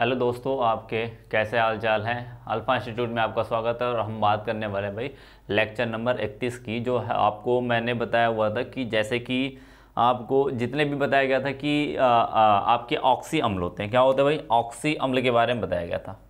Hello दोस्तों आपके कैसे हाल चाल हैं अल्फा इंस्टीट्यूट में आपका स्वागत है और हम बात करने वाले हैं भाई लेक्चर नंबर 31 की जो है आपको मैंने बताया हुआ था कि जैसे कि आपको जितने भी बताया गया था कि आ, आ, आपके ऑक्सी अम्ल होते हैं क्या होते हैं भाई ऑक्सी अम्ल के बारे में बताया गया था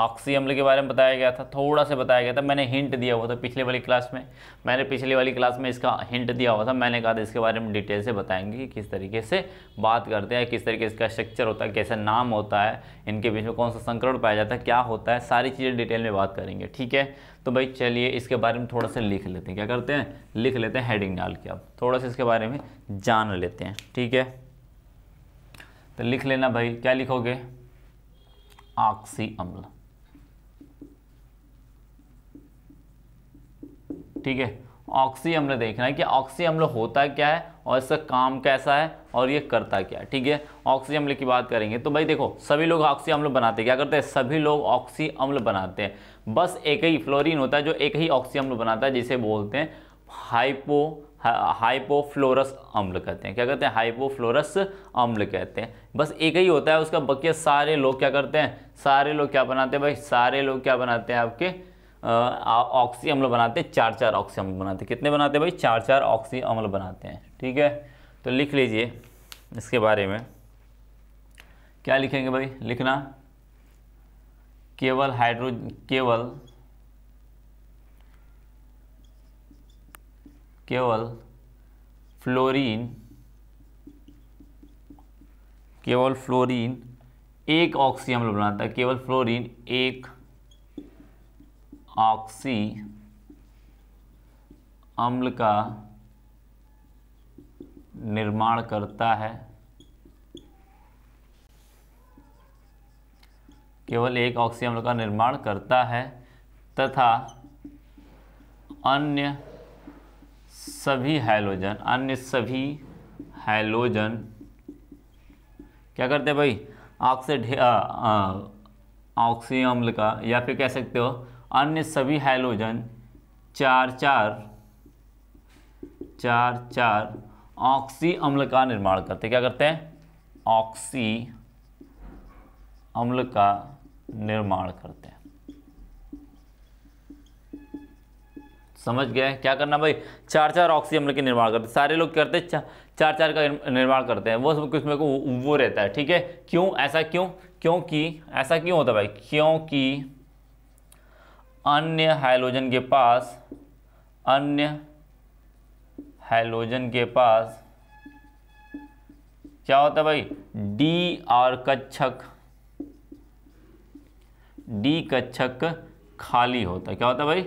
ऑक्सी अम्ल के बारे में बताया गया था थोड़ा सा बताया गया था मैंने हिंट दिया हुआ था पिछले वाली क्लास में मैंने पिछले वाली क्लास में इसका हिंट दिया हुआ था मैंने कहा था इसके बारे में डिटेल से बताएंगे कि किस तरीके से बात करते हैं किस तरीके इसका स्ट्रक्चर होता है कैसा नाम होता है इनके बीच में कौन सा संक्रमण पाया जाता है क्या होता है सारी चीज़ें डिटेल में बात करेंगे ठीक है तो भाई चलिए इसके बारे में थोड़ा सा लिख लेते हैं क्या करते हैं लिख लेते हैं हेडिंग डाल के आप थोड़ा सा इसके बारे में जान लेते हैं ठीक है तो लिख लेना भाई क्या लिखोगे ऑक्सी अम्ल ठीक है ऑक्सी हमने देखना है कि ऑक्सी अम्ल होता क्या है और इसका काम कैसा है और ये करता क्या है ठीक है ऑक्सी अम्ल की बात करेंगे तो भाई देखो सभी लोग ऑक्सी अम्ल बनाते हैं क्या करते हैं सभी लोग ऑक्सी अम्ल बनाते हैं बस एक ही फ्लोरीन होता है जो एक ही ऑक्सी अम्ल बनाता है जिसे बोलते हैं हाइपो हाइपोफ्लोरस अम्ल कहते हैं क्या कहते हैं हाइपोफ्लोरस अम्ल कहते हैं बस एक ही होता है उसका बकिया सारे लोग क्या करते हैं सारे लोग क्या बनाते हैं भाई सारे लोग क्या बनाते हैं आपके ऑक्सी अम्ल बनाते हैं चार चार ऑक्सी अम्ल बनाते हैं कितने बनाते हैं भाई चार चार ऑक्सी अम्ल बनाते हैं ठीक है तो लिख लीजिए इसके बारे में क्या लिखेंगे भाई लिखना केवल हाइड्रो केवल केवल फ्लोरीन केवल फ्लोरीन एक ऑक्सी अम्ल बनाता है केवल फ्लोरीन एक ऑक्सी अम्ल का निर्माण करता है केवल एक ऑक्सी अम्ल का निर्माण करता है तथा अन्य सभी हैलोजन अन्य सभी हैलोजन क्या करते हैं भाई ऑक्सीड ऑक्सी अम्ल का या फिर कह सकते हो अन्य सभी हाइलोजन चार चार चार चार ऑक्सी अम्ल का निर्माण करते क्या करते हैं ऑक्सी अम्ल का निर्माण करते हैं समझ गए क्या करना भाई चार चार ऑक्सी अम्ल के निर्माण करते सारे लोग करते चा, चार चार का निर्माण करते हैं वो सब कुछ मेरे को वो रहता है ठीक है क्यों ऐसा क्यों क्योंकि ऐसा क्यों होता है भाई क्योंकि अन्य हाइलोजन के पास अन्य हाइलोजन के पास क्या होता है भाई डी आर कच्छक डी कच्छक खाली होता है क्या होता है भाई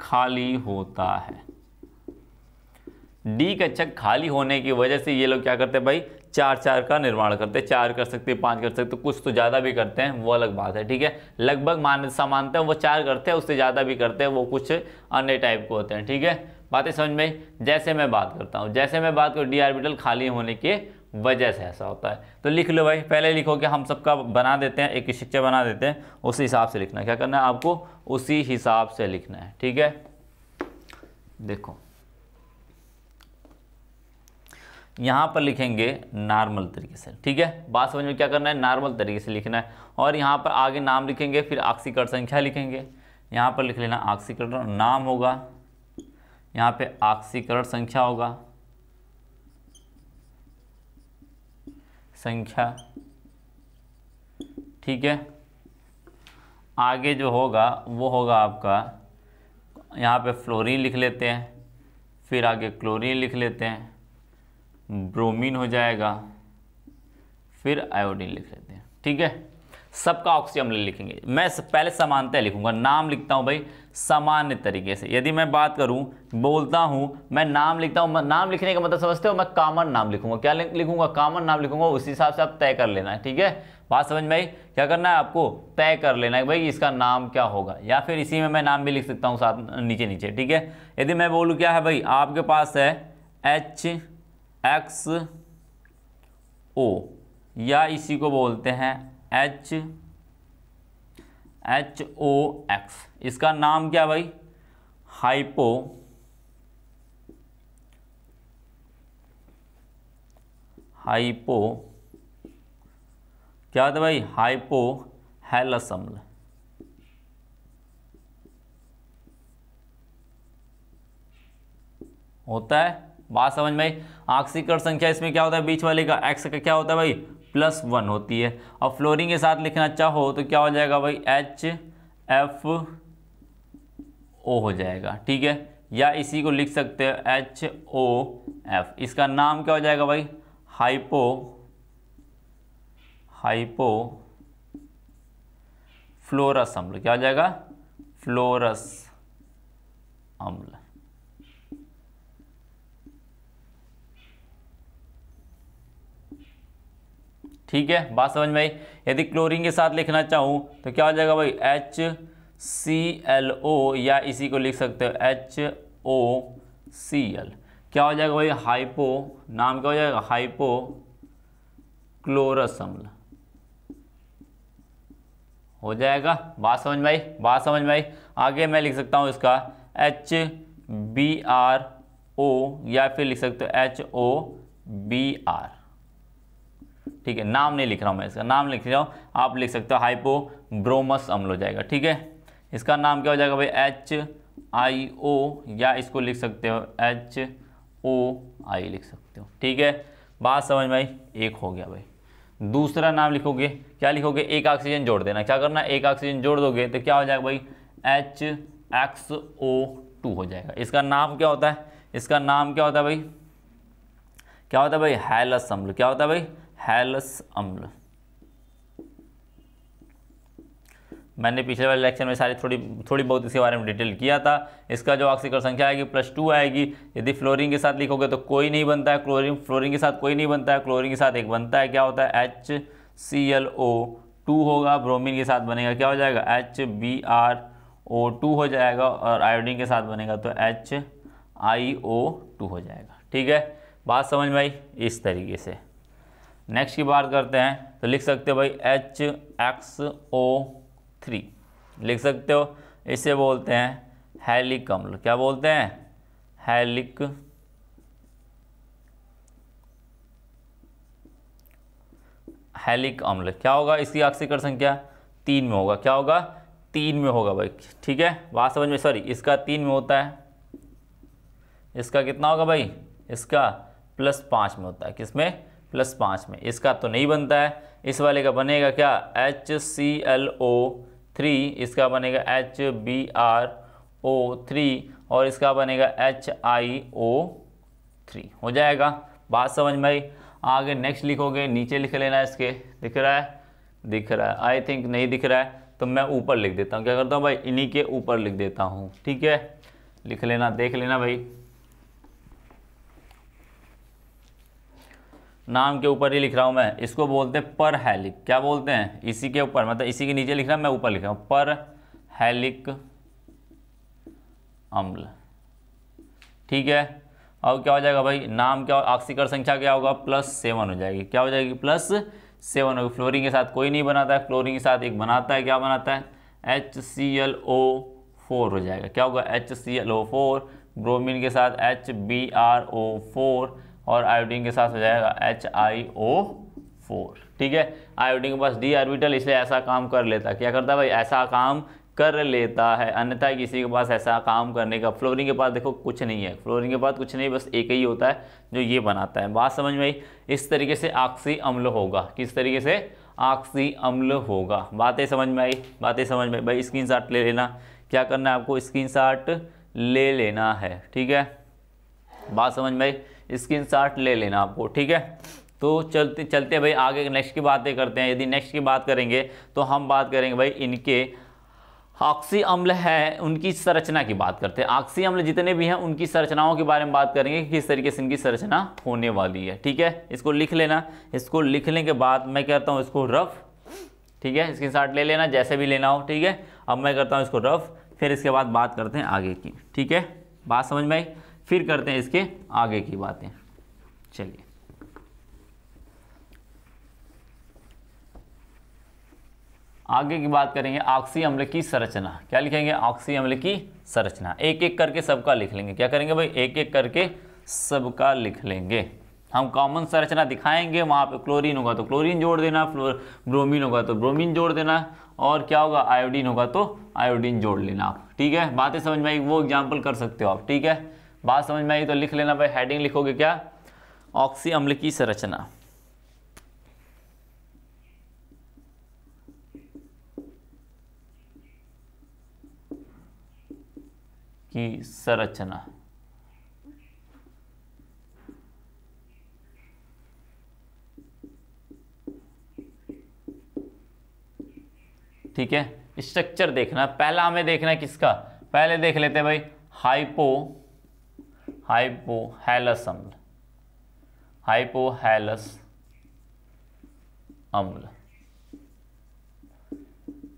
खाली होता है डी कच्छक खाली होने की वजह से ये लोग क्या करते हैं भाई चार चार का निर्माण करते हैं चार कर सकते हैं पाँच कर सकते हैं तो कुछ तो ज़्यादा भी करते हैं वो अलग बात है ठीक है लगभग मान मानते तो हैं वो चार करते हैं उससे ज़्यादा भी करते हैं वो कुछ अन्य टाइप के होते हैं ठीक है बातें समझ में जैसे मैं बात करता हूँ जैसे मैं बात करूँ डी आर्बिटल खाली होने के वजह से ऐसा होता है तो लिख लो भाई पहले लिखो कि हम सबका बना देते हैं एक शिक्षा बना देते हैं उसी हिसाब से लिखना क्या करना है आपको उसी हिसाब से लिखना है ठीक है देखो यहाँ पर लिखेंगे नॉर्मल तरीके से ठीक है बात समझ में क्या करना है नॉर्मल तरीके से लिखना है और यहाँ पर आगे नाम लिखेंगे फिर आक्सीकरण संख्या लिखेंगे यहाँ पर लिख लेना आक्सीकरण नाम होगा यहाँ पे आक्सीकरण संख्या होगा संख्या ठीक है आगे जो होगा वो होगा आपका यहाँ पे फ्लोरीन लिख लेते हैं फिर आगे क्लोरीन लिख लेते हैं ब्रोमीन हो जाएगा फिर आयोडीन लिख लेते हैं ठीक है सबका ऑक्सी अम्ल लिखेंगे मैं पहले समानता लिखूंगा नाम लिखता हूँ भाई सामान्य तरीके से यदि मैं बात करूँ बोलता हूँ मैं नाम लिखता हूँ नाम लिखने का मतलब समझते हो मैं कामन नाम लिखूंगा क्या लिखूंगा कामन नाम लिखूंगा उसी हिसाब से आप तय कर लेना है ठीक है बात समझ में आई क्या करना है आपको तय कर लेना है भाई इसका नाम क्या होगा या फिर इसी में मैं नाम भी लिख सकता हूँ साथ नीचे नीचे ठीक है यदि मैं बोलूँ क्या है भाई आपके पास है एच एक्स ओ या इसी को बोलते हैं एच एच ओ एक्स इसका नाम क्या भाई हाइपो हाइपो क्या था भाई हाइपो हैलसम्ल होता है बात समझ में आई संख्या इसमें क्या होता है बीच वाले का एक्स का क्या होता है भाई प्लस वन होती है और फ्लोरिंग के साथ लिखना चाहो तो क्या हो जाएगा भाई एच एफ ओ हो जाएगा ठीक है या इसी को लिख सकते हो एच ओ एफ इसका नाम क्या हो जाएगा भाई हाइपो हाइपो फ्लोरस अम्ल क्या हो जाएगा फ्लोरस अम्ल ठीक है बात समझ में आई यदि क्लोरीन के साथ लिखना चाहूँ तो क्या हो जाएगा भाई एच सी एल ओ या इसी को लिख सकते हो एच ओ सी एल क्या हो जाएगा भाई हाइपो नाम क्या हो जाएगा हाइपो क्लोरस अम्ल हो जाएगा बात समझ में आई बात समझ में आई आगे मैं लिख सकता हूँ इसका एच बी आर ओ या फिर लिख सकते हो एच ओ बी आर ठीक है नाम नहीं लिख रहा हूँ मैं इसका नाम लिख रहा हूँ आप लिख सकते हो हाइपोब्रोमस अम्ल हो जाएगा ठीक है इसका नाम क्या हो जाएगा भाई एच आई ओ या इसको लिख सकते हो एच ओ आई लिख सकते हो ठीक है बात समझ में आई एक हो गया भाई दूसरा नाम लिखोगे क्या लिखोगे एक ऑक्सीजन जोड़ देना क्या करना एक ऑक्सीजन जोड़ दोगे तो क्या हो जाएगा भाई एच एक्स ओ टू हो जाएगा इसका नाम क्या होता है इसका नाम क्या होता है भाई क्या होता है भाई हैलस अम्ल क्या होता है भाई हैलस अम्ल मैंने पिछले वाले लेक्चर में सारी थोड़ी थोड़ी बहुत इसके बारे में डिटेल किया था इसका जो ऑक्सीकरण संख्या आएगी प्लस टू आएगी यदि फ्लोरीन के साथ लिखोगे तो कोई नहीं बनता है क्लोरीन फ्लोरीन के साथ कोई नहीं बनता है क्लोरीन के साथ एक बनता है क्या होता है H C L O two होगा ब्रोमीन के साथ बनेगा क्या हो जाएगा H B R O two हो जाएगा और आयोडीन के साथ बनेगा तो एच आई ओ टू हो जाएगा ठीक है बात समझ में आई इस तरीके से नेक्स्ट की बात करते हैं तो लिख सकते हो भाई एच एक्स ओ थ्री लिख सकते हो इसे बोलते हैं हेलिक अम्ल क्या बोलते हैं हेलिक हेलिक अम्ल क्या होगा इसकी ऑक्सीकरण संख्या तीन में होगा क्या होगा तीन में होगा भाई ठीक है बात समझ में सॉरी इसका तीन में होता है इसका कितना होगा भाई इसका प्लस पाँच में होता है किसमें प्लस पाँच में इसका तो नहीं बनता है इस वाले का बनेगा क्या H C L O three इसका बनेगा H B R O three और इसका बनेगा एच आई ओ थ्री हो जाएगा बात समझ में आई आगे नेक्स्ट लिखोगे नीचे लिख लेना इसके दिख रहा है दिख रहा है आई थिंक नहीं दिख रहा है तो मैं ऊपर लिख देता हूँ क्या करता हूँ भाई इन्हीं के ऊपर लिख देता हूँ ठीक है लिख लेना देख लेना भाई नाम के ऊपर ही लिख रहा हूँ मैं इसको बोलते हैं पर हैलिक क्या बोलते हैं इसी के ऊपर मतलब इसी के नीचे लिख रहा मैं ऊपर लिख रहा हूँ पर हैलिक अम्ल ठीक है अब क्या हो जाएगा भाई नाम क्या ऑक्सीकर संख्या क्या होगा प्लस सेवन हो जाएगी क्या हो जाएगी प्लस सेवन होगी फ्लोरिन के साथ कोई नहीं बनाता है फ्लोरिन के साथ एक बनाता है क्या बनाता है H C L O four हो जाएगा क्या होगा H C L O four bromine के साथ H B R O four और आयोडीन के साथ हो जाएगा एच आई ओ फोर ठीक है आयोडीन के पास डी आर्बिटल इसलिए ऐसा काम कर लेता क्या करता भाई ऐसा काम कर लेता है अन्यथा किसी के पास ऐसा काम करने का फ्लोरिन के पास देखो कुछ नहीं है फ्लोरिन के पास कुछ नहीं बस एक ही होता है जो ये बनाता है बात समझ में आई इस तरीके से आक्सी अम्ल होगा किस तरीके से आक्सी अम्ल होगा बातें समझ में आई बातें समझ में भाई स्क्रीन ले लेना क्या करना है आपको स्क्रीन ले लेना है ठीक है बात समझ में आई स्क्रीन ले लेना आपको ठीक है तो चलते चलते भाई आगे नेक्स्ट की बातें करते हैं यदि नेक्स्ट की बात करेंगे तो हम बात करेंगे भाई इनके ऑक्सी अम्ल है उनकी संरचना की बात करते हैं ऑक्सी अम्ल जितने भी हैं उनकी संरचनाओं के बारे में बात करेंगे किस तरीके से इनकी संरचना होने वाली है ठीक है इसको लिख लेना इसको लिखने के बाद मैं करता हूँ इसको रफ ठीक है स्क्रीन शॉट ले लेना जैसे भी लेना हो ठीक है अब मैं करता हूँ इसको रफ फिर इसके बाद बात करते हैं आगे की ठीक है बात समझ में आई फिर करते हैं इसके आगे की बातें चलिए आगे की बात करेंगे ऑक्सी अम्ल की संरचना क्या लिखेंगे ऑक्सी अम्ल की संरचना एक एक करके सबका लिख लेंगे क्या करेंगे भाई एक एक करके सबका लिख लेंगे हम कॉमन संरचना दिखाएंगे वहाँ पे क्लोरीन होगा तो क्लोरीन जोड़ देना फ्लोर ब्रोमीन होगा तो ब्रोमीन जोड़ देना और क्या होगा आयोडीन होगा तो आयोडीन जोड़ लेना आप ठीक है बातें समझ में आई वो एग्जाम्पल कर सकते हो आप ठीक है बात समझ में आई तो लिख लेना भाई हेडिंग लिखोगे क्या ऑक्सी अम्ल की संरचना की संरचना ठीक है स्ट्रक्चर देखना पहला हमें देखना है किसका पहले देख लेते हैं भाई हाइपो हाइपोहैलस अम्ल हाइपोहैलस अम्ल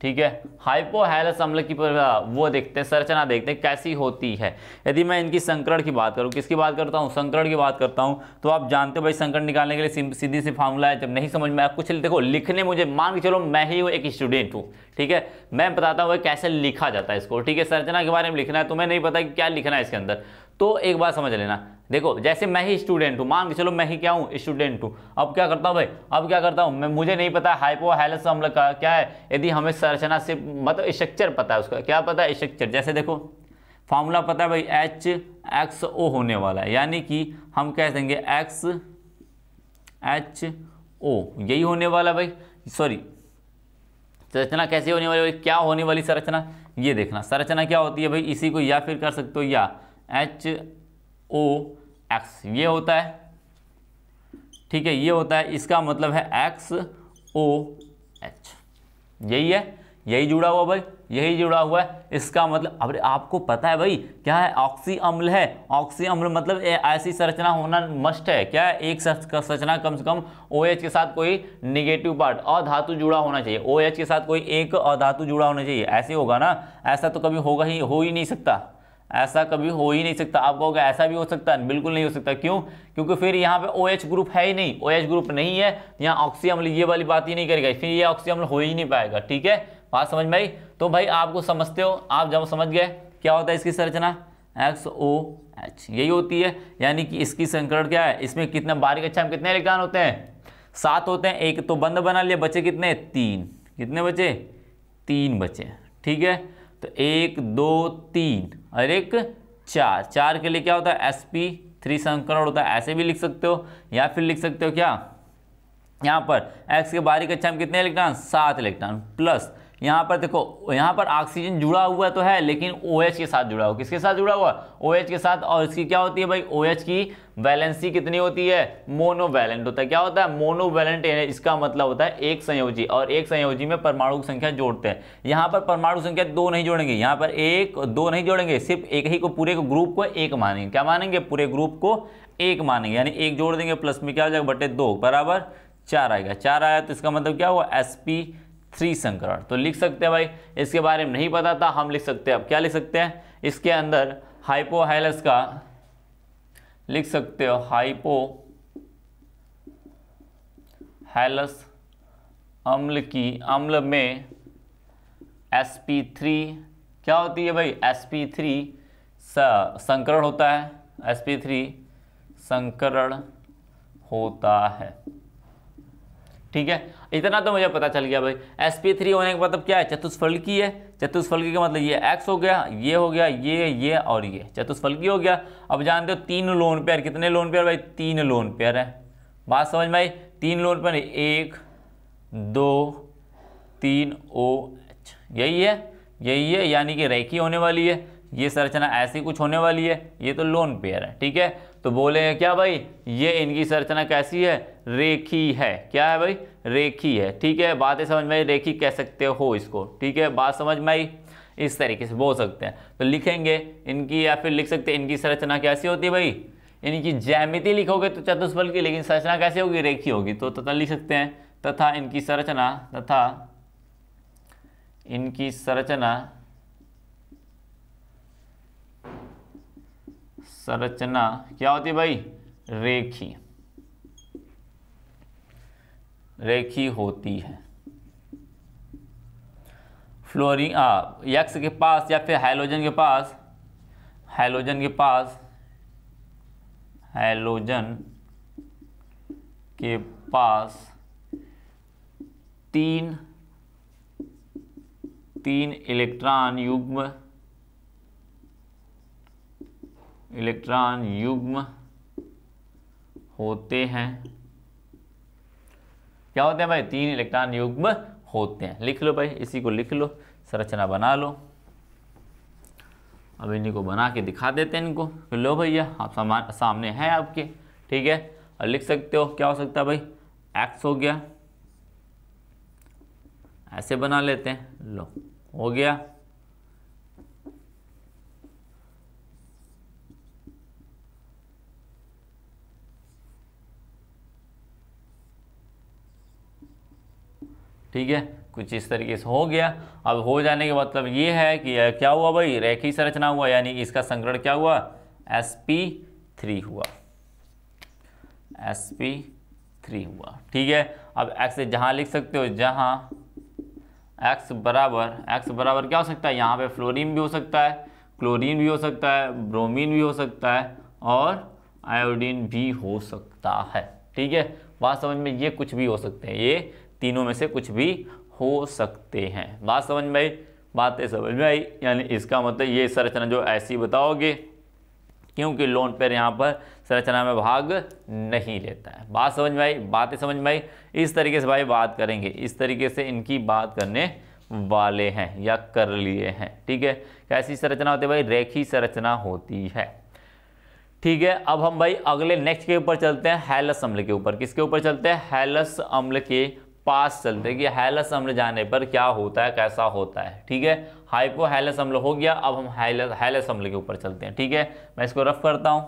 ठीक है हाइपोहैलस अम्ल की वो देखते हैं संरचना देखते हैं कैसी होती है यदि मैं इनकी संकरण की बात करूं किसकी बात करता हूं संकरण की बात करता हूं तो आप जानते हो भाई संकरण निकालने के लिए सीधी सी फार्मूला है जब नहीं समझ में आया कुछ देखो लिखने मुझे मान के चलो मैं ही वो एक स्टूडेंट हूँ ठीक है मैं बताता हूँ कैसे लिखा जाता है इसको ठीक है संरचना के बारे में लिखना है तुम्हें नहीं पता कि क्या लिखना है इसके अंदर तो एक बात समझ लेना देखो जैसे मैं ही स्टूडेंट हूँ मान के चलो मैं ही क्या हूँ स्टूडेंट हूँ अब क्या करता हूँ भाई अब क्या करता हूँ मैं मुझे नहीं पता हाइपो हाइलस अम्ल का क्या है यदि हमें संरचना से मतलब स्ट्रक्चर पता है उसका क्या पता है स्ट्रक्चर जैसे देखो फॉर्मूला पता है भाई एच एक्स ओ होने वाला है यानी कि हम कह देंगे एक्स एच ओ यही होने वाला भाई सॉरी संरचना कैसे होने वाली भाई क्या होने वाली संरचना ये देखना संरचना क्या होती है भाई इसी को या फिर कर सकते हो या एच ओ एक्स ये होता है ठीक है ये होता है इसका मतलब है एक्स ओ एच यही है यही जुड़ा हुआ भाई यही जुड़ा हुआ है इसका मतलब अरे आपको पता है भाई क्या है ऑक्सी अम्ल है ऑक्सी अम्ल मतलब ऐसी संरचना होना मस्ट है क्या है एक संरचना कम से कम ओ एच के साथ कोई निगेटिव पार्ट अधातु जुड़ा होना चाहिए ओ एच के साथ कोई एक अधातु जुड़ा होना चाहिए ऐसे होगा ना ऐसा तो कभी होगा ही हो ही नहीं सकता ऐसा कभी हो ही नहीं सकता आप कहोगे ऐसा भी हो सकता है बिल्कुल नहीं हो सकता क्यों क्योंकि फिर यहाँ पे ओ OH ग्रुप है ही नहीं ओ OH ग्रुप नहीं है यहाँ ऑक्सी अम्ल ये वाली बात ही नहीं करेगा फिर ये ऑक्सी अम्ल हो ही नहीं पाएगा ठीक है बात समझ में आई तो भाई आपको समझते हो आप जब समझ गए क्या होता है इसकी संरचना एक्स ओ एच यही होती है यानी कि इसकी संकरण क्या है इसमें कितना बारीक अच्छा कितने इलेक्ट्रॉन होते हैं सात होते हैं एक तो बंद बना लिया बचे कितने तीन कितने बचे तीन बचे ठीक है तो एक दो तीन और एक चार चार के लिए क्या होता है एस पी थ्री संकरण होता है ऐसे भी लिख सकते हो या फिर लिख सकते हो क्या यहाँ पर एक्स के बाहरी कक्षा में कितने इलेक्ट्रॉन सात इलेक्ट्रॉन प्लस यहाँ पर देखो यहाँ पर ऑक्सीजन जुड़ा हुआ तो है लेकिन ओ OH के साथ जुड़ा हुआ किसके साथ जुड़ा हुआ ओ OH के साथ और इसकी क्या होती है भाई ओ OH की वैलेंसी कितनी होती है मोनो वैलेंट होता है क्या होता है मोनोवैलेंट इसका मतलब होता है एक संयोजी और एक संयोजी में परमाणु संख्या जोड़ते हैं यहाँ पर परमाणु संख्या दो नहीं जोड़ेंगे यहाँ पर एक दो नहीं जोड़ेंगे सिर्फ एक ही को पूरे को ग्रुप को एक मानेंगे क्या मानेंगे पूरे ग्रुप को एक मानेंगे यानी एक जोड़ देंगे प्लस में क्या हो जाएगा बटे दो बराबर चार आएगा चार आया तो इसका मतलब क्या हुआ एस पी थ्री संकरण तो लिख सकते हैं भाई इसके बारे में नहीं पता था हम लिख सकते हैं अब क्या लिख सकते हैं इसके अंदर हाइपोहाइलस का लिख सकते हो हाइपो हैलस अम्ल की अम्ल में sp3 क्या होती है भाई sp3 संकरण होता है sp3 संकरण होता है ठीक है इतना तो मुझे पता चल गया भाई एस पी थ्री होने का मतलब क्या है चतुष्फलकी है चतुष्फलकी का मतलब ये एक्स हो गया ये हो गया ये ये और ये चतुष्फलकी हो गया अब जानते हो तीन लोन पेयर कितने लोन पेयर भाई तीन लोन पेयर है बात समझ में आई तीन लोन पेयर एक दो तीन ओ एच यही है यही है यानी कि रेखी होने वाली है ये संरचना ऐसी कुछ होने वाली है ये तो लोन पेयर है ठीक है तो बोले क्या भाई ये इनकी संरचना कैसी है रेखी है क्या है भाई रेखी है ठीक है बातें समझ में आई रेखी कह सकते हो इसको ठीक है बात समझ में आई इस तरीके से बोल सकते हैं तो लिखेंगे इनकी या फिर लिख सकते हैं इनकी संरचना कैसी होती है भाई इनकी जैमिति लिखोगे तो चतुष्फल की लेकिन संरचना कैसी होगी रेखी होगी तो तथा लिख सकते हैं तथा इनकी संरचना तथा इनकी संरचना संरचना क्या होती है भाई रेखी रेखी होती है फ्लोरीन यक्स के पास या फिर हाइलोजन के पास हाइलोजन के पास हाइलोजन के पास तीन तीन इलेक्ट्रॉन युग्म इलेक्ट्रॉन युग्म होते हैं क्या होते हैं भाई तीन इलेक्ट्रॉन युग्म होते हैं लिख लो भाई इसी को लिख लो संरचना बना लो अब इन्हीं को बना के दिखा देते हैं इनको लो भैया आप सामान सामने हैं आपके ठीक है और लिख सकते हो क्या हो सकता है भाई एक्स हो गया ऐसे बना लेते हैं लो हो गया ठीक है कुछ इस तरीके से हो गया अब हो जाने के मतलब ये है कि क्या हुआ भाई रेखी संरचना हुआ यानी इसका संकरण क्या हुआ एस पी थ्री हुआ एस पी थ्री हुआ ठीक है अब एक्स जहां लिख सकते हो जहां एक्स बराबर एक्स बराबर क्या हो सकता है यहाँ पे फ्लोरीन भी हो सकता है क्लोरीन भी हो सकता है ब्रोमीन भी हो सकता है और आयोडीन भी हो सकता है ठीक है बात समझ में ये कुछ भी हो सकते हैं ये तीनों में से कुछ भी हो सकते हैं बात समझ में आई बात समझ में आई यानी इसका मतलब ये संरचना जो ऐसी बताओगे क्योंकि लोन पेयर यहाँ पर संरचना में भाग नहीं लेता है बात समझ में आई बातें समझ में आई इस तरीके से भाई बात करेंगे इस तरीके से इनकी बात करने वाले हैं या कर लिए हैं ठीक है कैसी संरचना होती है भाई रेखी संरचना होती है ठीक है अब हम भाई अगले नेक्स्ट के ऊपर चलते हैं हैलस अम्ल के ऊपर किसके ऊपर चलते हैं हैलस अम्ल के पास चलते हैं कि हैलस अम्ल जाने पर क्या होता है कैसा होता है ठीक है हाइपो हैलस अम्ल हो गया अब हम हैलस हैलस अम्ल के ऊपर चलते हैं ठीक है मैं इसको रफ करता हूँ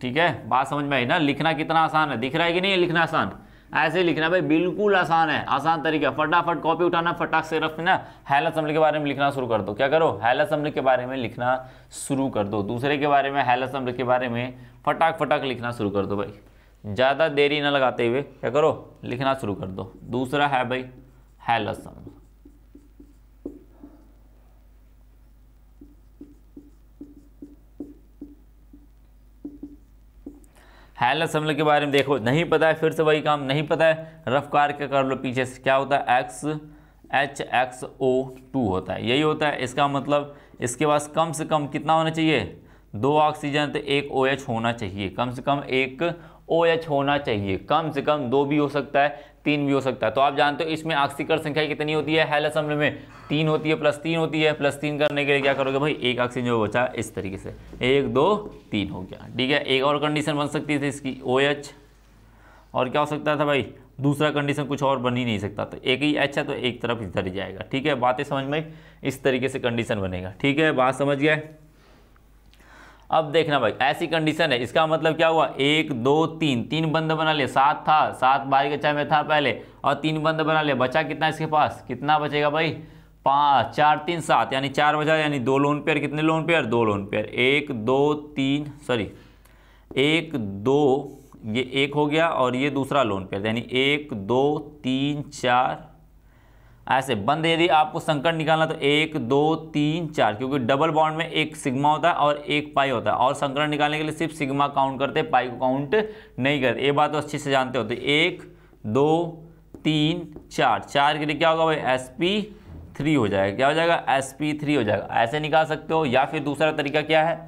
ठीक है बात समझ में आई ना लिखना कितना आसान है दिख रहा है कि नहीं लिखना आसान ऐसे लिखना भाई बिल्कुल आसान है आसान तरीका फटाफट कॉपी उठाना फटाक से रफ ना हैलस अम्ल के बारे में लिखना शुरू कर दो क्या करो हैलस अम्ल के बारे में लिखना शुरू कर दो दूसरे के बारे में हैलस अम्ल के बारे में फटाक फटाक लिखना शुरू कर दो भाई ज़्यादा देरी ना लगाते हुए क्या करो लिखना शुरू कर दो दूसरा है भाई है लसन हैलस के बारे में देखो नहीं पता है फिर से वही काम नहीं पता है रफ्कार के कर लो पीछे से क्या होता है X H X O two होता है यही होता है इसका मतलब इसके पास कम से कम कितना होना चाहिए दो ऑक्सीजन तो एक ओ OH एच होना चाहिए कम से कम एक ओ एच होना चाहिए कम से कम दो भी हो सकता है तीन भी हो सकता है तो आप जानते हो इसमें ऑक्सीकरण संख्या कितनी होती है हेल अम्ल में तीन होती है प्लस तीन होती है प्लस तीन करने के लिए क्या करोगे भाई एक ऑक्सीजन जो बचा इस तरीके से एक दो तीन हो गया ठीक है एक और कंडीशन बन सकती थी इसकी ओ एच और क्या हो सकता था भाई दूसरा कंडीशन कुछ और बन ही नहीं सकता तो एक ही एच है तो एक तरफ इधर ही जाएगा ठीक है बातें समझ में इस तरीके से कंडीशन बनेगा ठीक है बात समझ गया अब देखना भाई ऐसी कंडीशन है इसका मतलब क्या हुआ एक दो तीन तीन बंद बना लिया सात था सात बारी कक्षा में था पहले और तीन बंद बना लिया बचा कितना इसके पास कितना बचेगा भाई पाँच चार तीन सात यानी चार बचा यानी दो लोन पेयर कितने लोन पेयर दो लोन पेयर एक दो तीन सॉरी एक दो ये एक हो गया और ये दूसरा लोन पेयर यानी एक दो तीन चार ऐसे बंद यदि आपको संकट निकालना तो एक दो तीन चार क्योंकि डबल बॉन्ड में एक सिग्मा होता है और एक पाई होता है और संकरण निकालने के लिए सिर्फ सिग्मा काउंट करते पाई को काउंट नहीं करते ये बात तो अच्छे से जानते होते तो एक दो तीन चार चार के लिए क्या होगा भाई एस पी थ्री हो जाएगा क्या हो जाएगा एस पी थ्री हो जाएगा ऐसे निकाल सकते हो या फिर दूसरा तरीका क्या है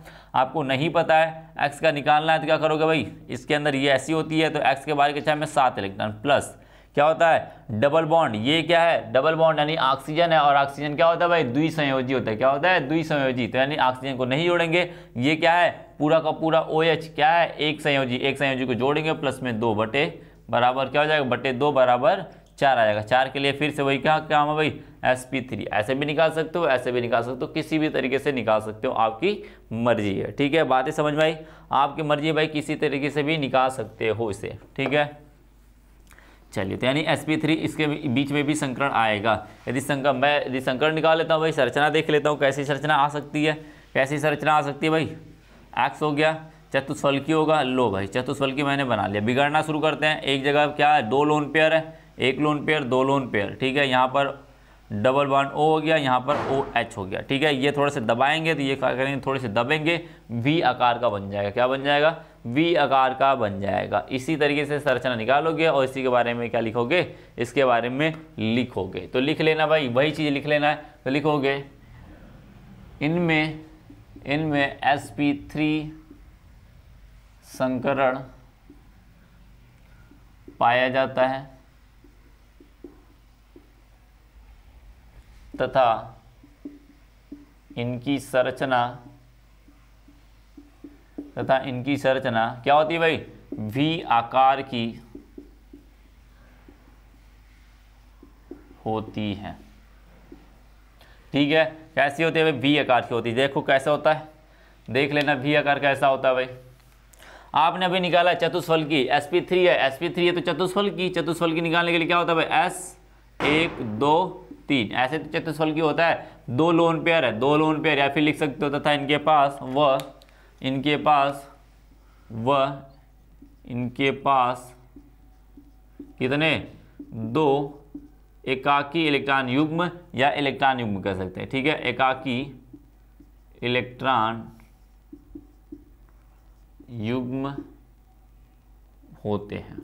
आपको नहीं पता है एक्स का निकालना है तो क्या करोगे भाई इसके अंदर ये ऐसी होती है तो एक्स के बारे के चाहे मैं सात इलेक्ट्रॉन प्लस क्या होता है डबल बॉन्ड ये क्या है डबल बॉन्ड यानी ऑक्सीजन है और ऑक्सीजन क्या होता है भाई द्वि संयोजी होता है क्या होता है द्वि संयोजी तो यानी ऑक्सीजन को नहीं जोड़ेंगे ये क्या है पूरा का पूरा ओ OH क्या है एक संयोजी एक संयोजी को जोड़ेंगे प्लस में दो बटे बराबर क्या हो जाएगा बटे दो बराबर चार आ जाएगा चार के लिए फिर से वही क्या क्या है भाई एस पी थ्री ऐसे भी निकाल सकते हो ऐसे भी निकाल सकते हो किसी भी तरीके से निकाल सकते हो आपकी मर्जी है ठीक है बातें समझ में आई आपकी मर्जी है भाई किसी तरीके से भी निकाल सकते हो इसे ठीक है चलिए तो यानी एस थ्री इसके बीच में भी संकरण आएगा यदि संकर मैं यदि संकरण निकाल लेता हूँ भाई संरचना देख लेता हूँ कैसी संरचना आ सकती है कैसी संरचना आ सकती है भाई एक्स हो गया चतुष्फलकी होगा लो भाई चतुष्फलकी मैंने बना लिया बिगड़ना शुरू करते हैं एक जगह क्या है दो लोन पेयर है एक लोन पेयर दो लोन पेयर ठीक है यहाँ पर डबल वन ओ हो गया यहाँ पर ओ एच हो गया ठीक है ये थोड़े से दबाएंगे तो ये क्या करेंगे थोड़े से दबेंगे वी आकार का बन जाएगा क्या बन जाएगा वी आकार का बन जाएगा इसी तरीके से संरचना निकालोगे और इसी के बारे में क्या लिखोगे इसके बारे में लिखोगे तो लिख लेना भाई वही चीज़ लिख लेना है तो लिखोगे इनमें इनमें एस पी थ्री संकरण पाया जाता है तथा इनकी संरचना तथा इनकी संरचना क्या होती है भाई वी आकार की होती है ठीक है कैसी होती है भाई वी आकार की होती है देखो कैसा होता है देख लेना वी आकार कैसा होता है भाई आपने अभी निकाला चतुष्फल की एस पी थ्री है एस पी थ्री है तो चतुष्फल की चतुष्फल की निकालने के लिए क्या होता है भाई एस एक दो तीन ऐसे तो चतुष्फल की होता है दो लोन पेयर है दो लोन पेयर या फिर लिख सकते हो तथा इनके पास वह इनके पास व इनके पास कितने दो एकाकी इलेक्ट्रॉन युग्म या इलेक्ट्रॉन युग्म कह सकते हैं ठीक है एकाकी इलेक्ट्रॉन युग्म होते हैं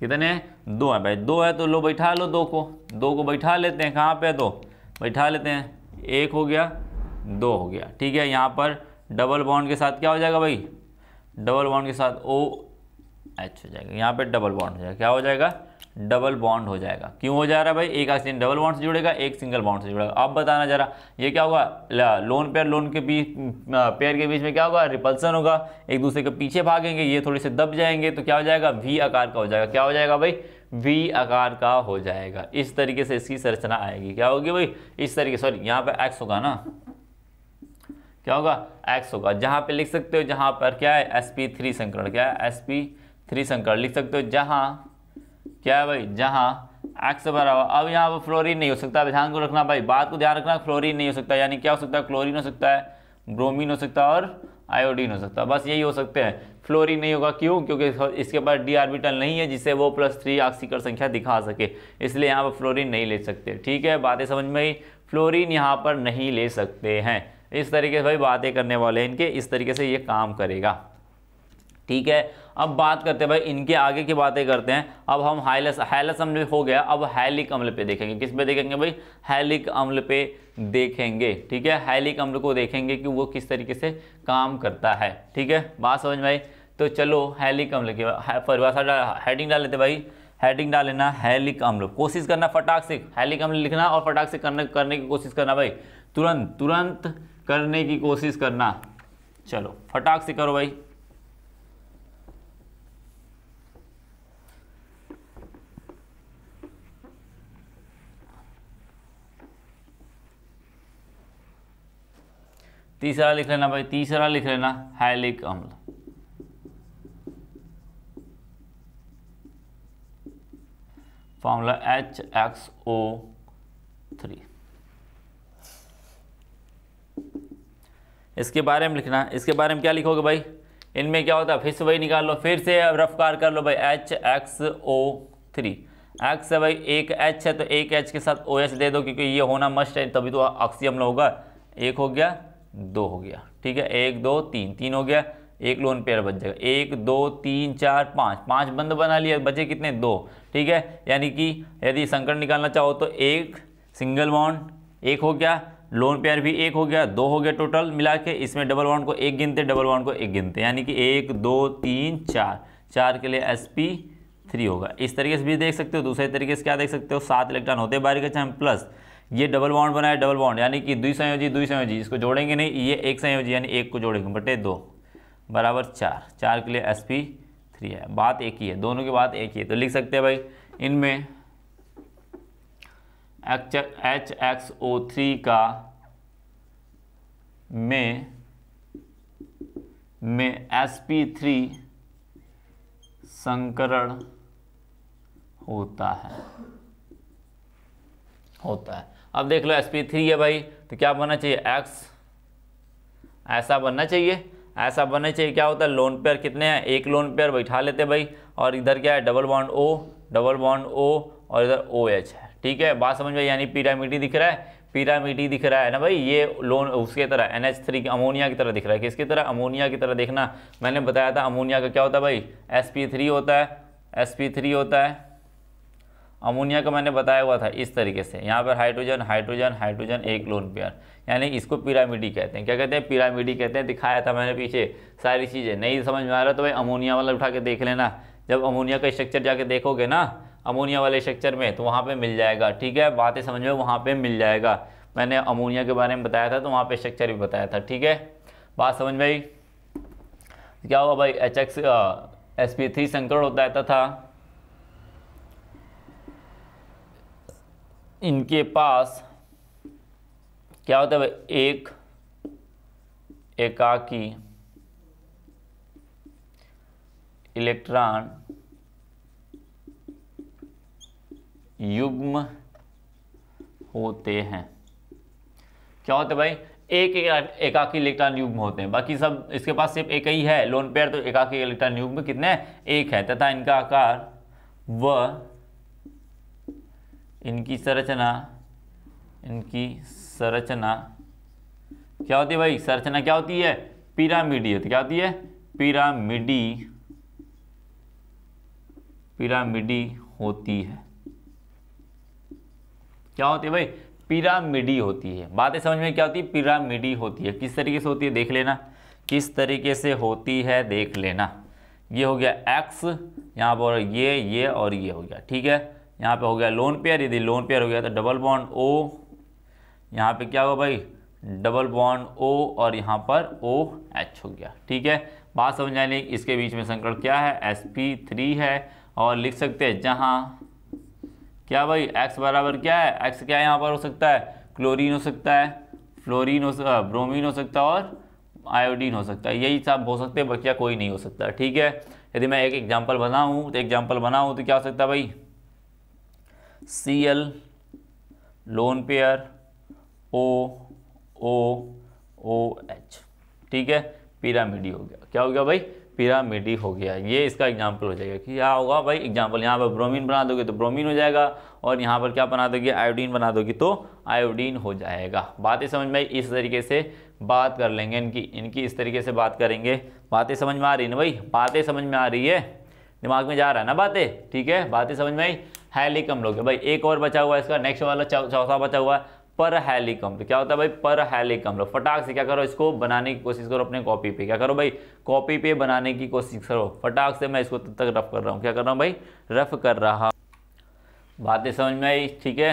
कितने दो है भाई दो है तो लो बैठा लो दो को दो को बैठा लेते हैं कहाँ पे है दो बैठा लेते हैं एक हो गया दो हो गया ठीक है यहाँ पर डबल बॉन्ड के साथ क्या हो जाएगा भाई डबल बॉन्ड के साथ ओ एच हो जाएगा यहाँ पर डबल बॉन्ड हो जाएगा क्या हो जाएगा डबल बॉन्ड हो जाएगा क्यों हो जा रहा है भाई एक ऑक्सीजन डबल बॉन्ड से जुड़ेगा एक सिंगल बॉन्ड से जुड़ेगा अब बताना जरा ये क्या होगा लोन पेयर लोन के बीच पेयर के बीच में क्या होगा रिपल्सन होगा एक दूसरे के पीछे भागेंगे ये थोड़े से दब जाएंगे तो क्या हो जाएगा वी आकार का हो जाएगा क्या हो जाएगा भाई वी आकार का हो जाएगा इस तरीके से इसकी संरचना आएगी क्या होगी भाई इस तरीके सॉरी यहाँ पर एक्स होगा ना क्या होगा एक्स होगा जहाँ पे लिख सकते हो जहाँ पर क्या है एस पी थ्री संकरण क्या है एस पी थ्री संकरण लिख सकते हो जहाँ क्या है भाई जहाँ एक्स बराबर अब यहाँ पर फ्लोरीन नहीं हो सकता ध्यान को रखना भाई बात को ध्यान रखना फ्लोरिन नहीं हो सकता यानी क्या हो सकता है क्लोरिन हो सकता है ब्रोमिन हो सकता है और आयोडीन हो सकता है बस यही हो सकते हैं फ्लोरीन नहीं होगा क्यों क्योंकि इसके पास डी आर्बिटल नहीं है जिससे वो प्लस थ्री ऑक्सीकर संख्या दिखा सके इसलिए यहाँ पर फ्लोरीन नहीं ले सकते ठीक है बातें समझ में आई फ्लोरीन यहाँ पर नहीं ले सकते हैं इस तरीके से भाई बातें करने वाले हैं इनके इस तरीके से ये काम करेगा ठीक है अब बात करते हैं भाई इनके आगे की बातें करते हैं अब हम हाइलस हाइलस अम्ल हो गया अब हैलिक अम्ल पे देखेंगे किस पे देखेंगे भाई हैलिक अम्ल पे देखेंगे ठीक है हैलिक अम्ल को देखेंगे कि वो किस तरीके से काम करता है ठीक है बात समझ में तो चलो हैलिक अम्ल की परिभाषा डाल हेडिंग डाल लेते भाई हेडिंग डाल लेना हैलिक अम्ल कोशिश करना फटाक से हैलिक अम्ल लिखना और फटाक से करने करने की कोशिश करना भाई तुरंत तुरंत करने की कोशिश करना चलो फटाक से करो भाई तीसरा लिख लेना भाई तीसरा लिख लेना हैलिक अम्ल formula H X O three इसके बारे में लिखना इसके बारे में क्या लिखोगे भाई इनमें क्या होता है फिर से वही निकाल लो फिर से रफ्तार कर लो भाई H X O three X है भाई एक एच है तो एक एच के साथ ओ एच दे दो क्योंकि ये होना मस्ट है तभी तो ऑक्सीजन होगा एक हो गया दो हो गया ठीक है एक दो तीन तीन हो गया एक लोन पेयर बच जाएगा एक दो तीन चार पाँच पाँच बंद बना लिया बचे कितने दो ठीक है यानी कि यदि संकट निकालना चाहो तो एक सिंगल बॉन्ड एक हो गया लोन पेयर भी एक हो गया दो हो गया टोटल मिला के इसमें डबल वन को एक गिनते डबल वन को एक गिनते यानी कि एक दो तीन चार चार के लिए एस पी थ्री होगा इस तरीके से भी देख सकते हो दूसरे तरीके से क्या देख सकते हो सात इलेक्ट्रॉन होते बारी के चाहे प्लस ये डबल बाउंड बनाए डबल बाउंड यानी कि दुई संयोजी दुई संयोजी इसको जोड़ेंगे नहीं ये एक संयोजी यानी एक को जोड़ेंगे बटे दो बराबर चार चार के लिए एस पी थ्री है बात एक ही है दोनों की बात एक ही है तो लिख सकते हैं भाई इनमें H H X O three का में में एस पी थ्री संकरण होता है होता है अब देख लो एस पी थ्री है भाई तो क्या बनना चाहिए एक्स ऐसा बनना चाहिए ऐसा बनना चाहिए क्या होता है लोन पेयर कितने हैं एक लोन पेयर बैठा लेते भाई और इधर क्या है double bond O double bond O और इधर ओ एच है ठीक है बात समझ में यानी पिरामिडी दिख रहा है पिरामिडी दिख रहा है ना भाई ये लोन उसके तरह एन एच थ्री अमोनिया की तरह दिख रहा है किसकी तरह अमोनिया की तरह देखना मैंने बताया था अमोनिया का क्या होता है भाई एस पी थ्री होता है एस पी थ्री होता है अमोनिया का मैंने बताया हुआ था इस तरीके से यहाँ पर हाइड्रोजन हाइड्रोजन हाइड्रोजन एक लोन पेयर यानी इसको पिरामिडी कहते हैं क्या कहते हैं पिरामिडी कहते हैं दिखाया था मैंने पीछे सारी चीज़ें नहीं समझ में आ रहा तो भाई अमोनिया वाला उठा के देख लेना जब अमोनिया का स्ट्रक्चर जाके देखोगे ना अमोनिया वाले स्ट्रक्चर में तो वहाँ पे मिल जाएगा ठीक है बातें समझ में वहाँ पे मिल जाएगा मैंने अमोनिया के बारे में बताया था तो वहाँ पे स्ट्रक्चर भी बताया था ठीक है बात समझ में आई क्या हुआ भाई H X S P three संकरण होता रहता था इनके पास क्या होता है भाई एक एकाकी इलेक्ट्रॉन युग्म होते हैं क्या होते भाई एक एकाकी इलेक्ट्रॉन युग्म होते हैं बाकी सब इसके पास सिर्फ एक ही है लोन पेयर तो एकाकी इलेक्ट्रॉन युग्म कितने एक है तथा इनका आकार व इनकी संरचना इनकी संरचना क्या होती है भाई संरचना क्या होती है पिरामिडी होती क्या होती है पिरामिडी पिरामिडी होती है क्या होती है भाई पिरामिडी होती है बातें समझ में क्या होती है पिरामिडी होती है किस तरीके से होती है देख लेना किस तरीके से होती है देख लेना ये हो गया एक्स यहाँ पर ये ये और ये हो गया ठीक है यहाँ पे हो गया लोन पेयर यदि लोन पेयर हो गया तो डबल बॉन्ड ओ यहाँ पे क्या होगा भाई डबल बॉन्ड ओ और यहाँ पर ओ एच हो गया ठीक है बात समझ आने इसके बीच में संकट क्या है एस पी थ्री है और लिख सकते हैं जहाँ क्या भाई एक्स बराबर क्या है एक्स क्या यहाँ पर हो सकता है क्लोरीन हो सकता है फ्लोरीन हो सकता ब्रोमीन हो सकता है और आयोडीन हो सकता है यही सब हो सकते हैं बकिया कोई नहीं हो सकता ठीक है यदि मैं एक एग्जाम्पल बनाऊँ तो एग्जाम्पल बनाऊँ तो क्या हो सकता है भाई C L lone pair O O O H ठीक है पिरामिडी हो गया क्या हो गया भाई पिरामिडी हो गया ये इसका एग्जाम्पल हो जाएगा कि क्या होगा भाई एग्जाम्पल यहाँ पर ब्रोमीन बना दोगे तो ब्रोमीन हो जाएगा और यहाँ पर क्या बना दोगे आयोडीन बना दोगे तो आयोडीन हो जाएगा बातें समझ में आई इस तरीके से बात कर लेंगे इनकी इनकी इस तरीके से बात करेंगे बातें समझ में आ रही ना भाई बातें समझ में आ रही है दिमाग में जा रहा है ना बातें ठीक है बातें समझ में आई हैलिकम लोग भाई एक और बचा हुआ है इसका नेक्स्ट वाला चौथा बचा हुआ है पर हैलिक तो क्या होता है भाई पर हैलिक लो फटाक से क्या करो इसको बनाने की कोशिश करो अपने कॉपी पे क्या करो भाई कॉपी पे बनाने की कोशिश करो फटाक से मैं इसको तब तक रफ कर रहा हूँ क्या कर रहा हूँ भाई रफ कर रहा बातें समझ में आई ठीक है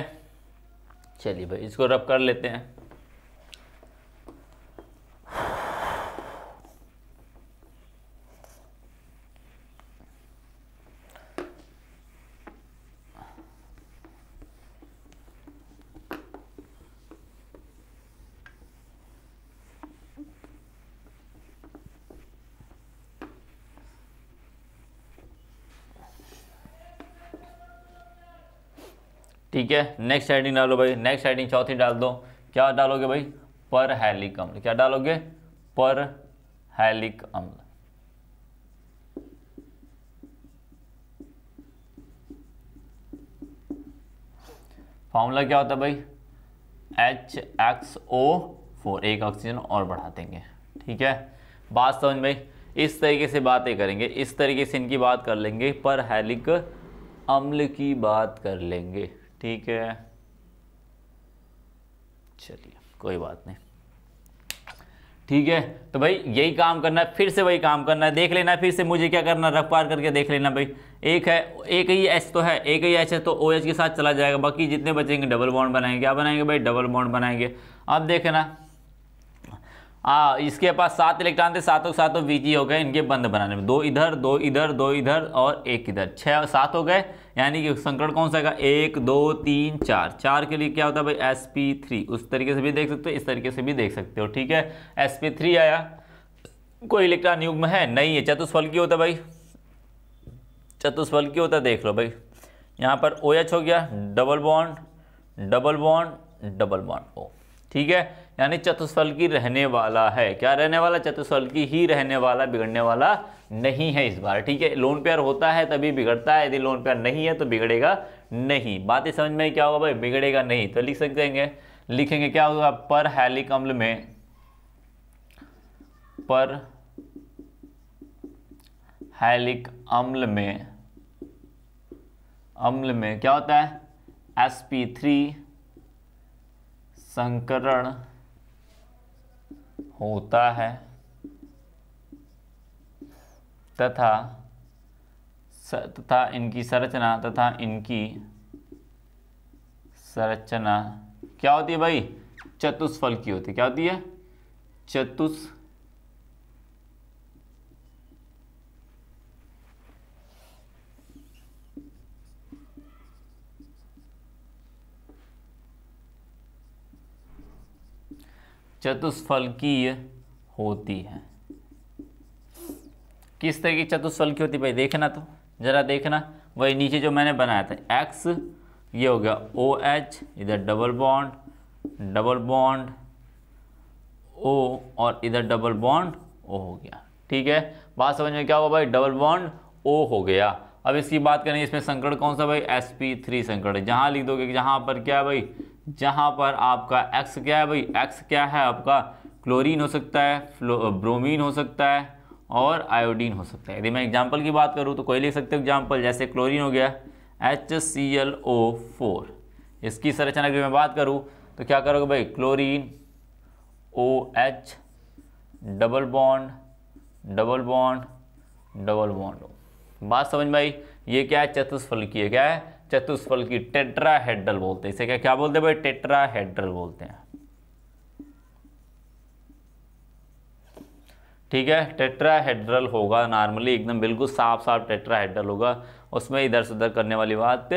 चलिए भाई इसको रफ कर लेते हैं ठीक है नेक्स्ट हेडिंग डालो भाई नेक्स्ट हेडिंग चौथी डाल दो क्या डालोगे भाई पर हैलिक अम्ल क्या डालोगे पर हैलिक अम्ल फॉर्मूला क्या होता है भाई एच एक्स ओ फोर एक ऑक्सीजन और बढ़ा देंगे ठीक है बात समझ भाई इस तरीके से बातें करेंगे इस तरीके से इनकी बात कर लेंगे पर हैलिक अम्ल की बात कर लेंगे ठीक है चलिए कोई बात नहीं ठीक है तो भाई यही काम करना है फिर से वही काम करना है देख लेना फिर से मुझे क्या करना रफ पार करके देख लेना भाई एक है एक ही एच तो है एक ही एच है तो ओ एच के साथ चला जाएगा बाकी जितने बचेंगे डबल बॉन्ड बनाएंगे क्या बनाएंगे भाई डबल बॉन्ड बनाएंगे अब देखना आ, हाँ, इसके पास सात इलेक्ट्रॉन थे सातों सातों बीजी हो गए इनके बंद बनाने में दो इधर दो इधर दो इधर और एक इधर छः सात हो गए यानी कि संकट कौन सा है एक दो तीन चार चार के लिए क्या होता है भाई एस पी थ्री उस तरीके से भी देख सकते हो इस तरीके से भी देख सकते हो ठीक है एस पी थ्री आया कोई इलेक्ट्रॉन युग में है नहीं है चतुष्फलकी होता भाई चतुष्फलकी होता देख लो भाई यहाँ पर ओ हो गया double bond double bond double bond O ठीक है यानी की रहने वाला है क्या रहने वाला चतुष्फल की ही रहने वाला बिगड़ने वाला नहीं है इस बार ठीक है लोन पेयर होता है तभी बिगड़ता है यदि लोन पेयर नहीं है तो बिगड़ेगा नहीं बातें समझ में क्या होगा भाई बिगड़ेगा नहीं तो लिख सकते हैं लिखेंगे क्या होगा पर हैलिक अम्ल में पर हैलिक अम्ल में अम्ल में क्या होता है थ्री संकरण होता है तथा तथा इनकी संरचना तथा इनकी संरचना क्या होती है भाई चतुष्फल की होती है क्या होती है चतुष चतुष्फलकीय होती है किस तरह की चतुष्फल की होती है भाई देखना तो ज़रा देखना वही नीचे जो मैंने बनाया था एक्स ये हो गया ओ एच इधर double bond double bond O और इधर डबल बॉन्ड ओ हो गया ठीक है बात समझ में क्या हुआ भाई डबल बॉन्ड ओ हो गया अब इसकी बात करें इसमें संकट कौन सा भाई एस पी थ्री संकट है जहाँ लिख दोगे जहाँ पर क्या है भाई जहाँ पर आपका एक्स क्या है भाई एक्स क्या है आपका क्लोरीन हो सकता है ब्रोमीन हो सकता है और आयोडीन हो सकता है यदि मैं एग्जाम्पल की बात करूँ तो कोई ले सकते हो एग्जाम्पल जैसे क्लोरीन हो गया H C L O four इसकी संरचना की मैं बात करूँ तो क्या करोगे भाई chlorine O H double bond double bond double bond बात समझ में आई ये क्या है है क्या है चतुष्फल की टेट्राहेड्रल बोलते हैं इसे क्या क्या बोलते हैं भाई टेट्राहेड्रल बोलते हैं ठीक है टेट्राहेड्रल होगा नॉर्मली एकदम बिल्कुल साफ साफ टेट्राहेड्रल होगा उसमें इधर से उधर करने वाली बात